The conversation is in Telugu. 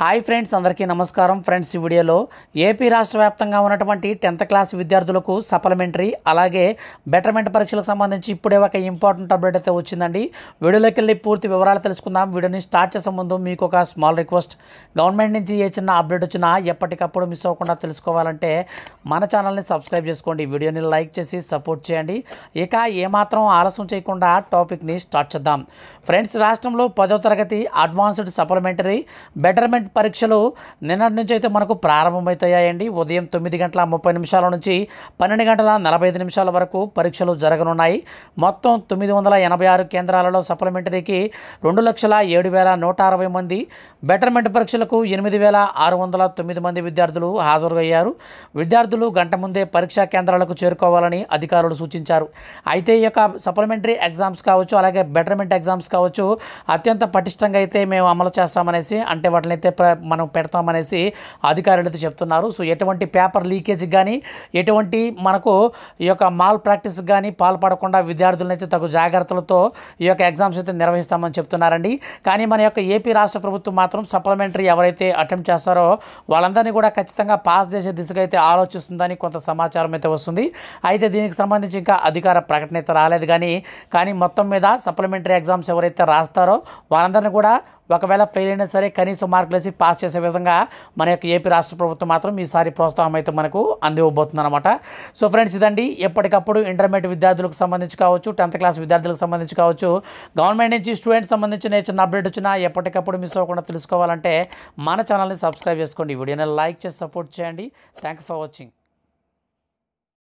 హాయ్ ఫ్రెండ్స్ అందరికీ నమస్కారం ఫ్రెండ్స్ ఈ వీడియోలో ఏపీ రాష్ట్ర వ్యాప్తంగా ఉన్నటువంటి టెన్త్ క్లాస్ విద్యార్థులకు సప్లిమెంటరీ అలాగే బెటర్మెంట్ పరీక్షలకు సంబంధించి ఇప్పుడే ఒక ఇంపార్టెంట్ అప్డేట్ అయితే వచ్చిందండి వీడియోలోకి వెళ్ళి పూర్తి వివరాలు తెలుసుకుందాం వీడియోని స్టార్ట్ చేసే ముందు మీకు ఒక స్మాల్ రిక్వెస్ట్ గవర్నమెంట్ నుంచి ఏ చిన్న అప్డేట్ వచ్చినా ఎప్పటికప్పుడు మిస్ అవ్వకుండా తెలుసుకోవాలంటే మన ఛానల్ని సబ్స్క్రైబ్ చేసుకోండి వీడియోని లైక్ చేసి సపోర్ట్ చేయండి ఇక ఏమాత్రం ఆలస్యం చేయకుండా టాపిక్ని స్టార్ట్ చేద్దాం ఫ్రెండ్స్ రాష్ట్రంలో పదో తరగతి అడ్వాన్స్డ్ సప్లిమెంటరీ బెటర్మెంట్ టెట్ పరీక్షలు నిన్నటి నుంచి అయితే మనకు ప్రారంభమవుతాయండి ఉదయం తొమ్మిది గంటల ముప్పై నిమిషాల నుంచి పన్నెండు గంటల నలభై ఐదు నిమిషాల వరకు పరీక్షలు జరగనున్నాయి మొత్తం తొమ్మిది వందల ఎనభై ఆరు కేంద్రాలలో సప్లిమెంటరీకి రెండు లక్షల ఏడు వేల నూట అరవై మంది బెటర్మెంట్ పరీక్షలకు ఎనిమిది వేల ఆరు వందల తొమ్మిది మంది విద్యార్థులు హాజరయ్యారు విద్యార్థులు గంట ముందే పరీక్షా కేంద్రాలకు చేరుకోవాలని అధికారులు సూచించారు అయితే ఈ యొక్క సప్లిమెంటరీ ఎగ్జామ్స్ కావచ్చు అలాగే బెటర్మెంట్ ఎగ్జామ్స్ కావచ్చు అత్యంత పటిష్టంగా అయితే మేము అమలు చేస్తామనేసి అంటే వాటిని అయితే మనం పెడతామనేసి అధికారులు అయితే చెప్తున్నారు సో ఎటువంటి పేపర్ లీకేజ్కి కానీ ఎటువంటి మనకు ఈ యొక్క మాల్ ప్రాక్టీస్ కానీ పాల్పడకుండా విద్యార్థులను అయితే తగు జాగ్రత్తలతో ఈ యొక్క ఎగ్జామ్స్ అయితే నిర్వహిస్తామని చెప్తున్నారండి కానీ మన యొక్క ఏపీ రాష్ట్ర ప్రభుత్వం మాత్రం సప్లిమెంటరీ ఎవరైతే అటెంప్ట్ చేస్తారో వాళ్ళందరినీ కూడా ఖచ్చితంగా పాస్ చేసే దిశగా అయితే ఆలోచిస్తుందని కొంత సమాచారం అయితే వస్తుంది అయితే దీనికి సంబంధించి ఇంకా అధికార ప్రకటన అయితే రాలేదు కానీ కానీ మొత్తం మీద సప్లిమెంటరీ ఎగ్జామ్స్ ఎవరైతే రాస్తారో వాళ్ళందరినీ కూడా ఒకవేళ ఫెయిల్ అయినా సరే కనీస మార్కులు చేసి పాస్ చేసే విధంగా మన యొక్క ఏపీ రాష్ట్ర ప్రభుత్వం మాత్రం ఈసారి ప్రోత్సాహం అయితే మనకు అందివ్వబోతుందన్నమాట సో ఫ్రెండ్స్ ఇదండి ఎప్పటికప్పుడు ఇంటర్మీడియట్ విద్యార్థులకు సంబంధించి కావచ్చు టెన్త్ క్లాస్ విద్యార్థులకు సంబంధించి కావచ్చు గవర్నమెంట్ నుంచి స్టూడెంట్స్ సంబంధించిన చిన్న అప్డేట్ వచ్చినా ఎప్పటికప్పుడు మిస్ అవ్వకుండా తెలుసుకోవాలంటే మన ఛానల్ని సబ్స్క్రైబ్ చేసుకోండి వీడియోని లైక్ చేసి సపోర్ట్ చేయండి థ్యాంక్ ఫర్ వాచింగ్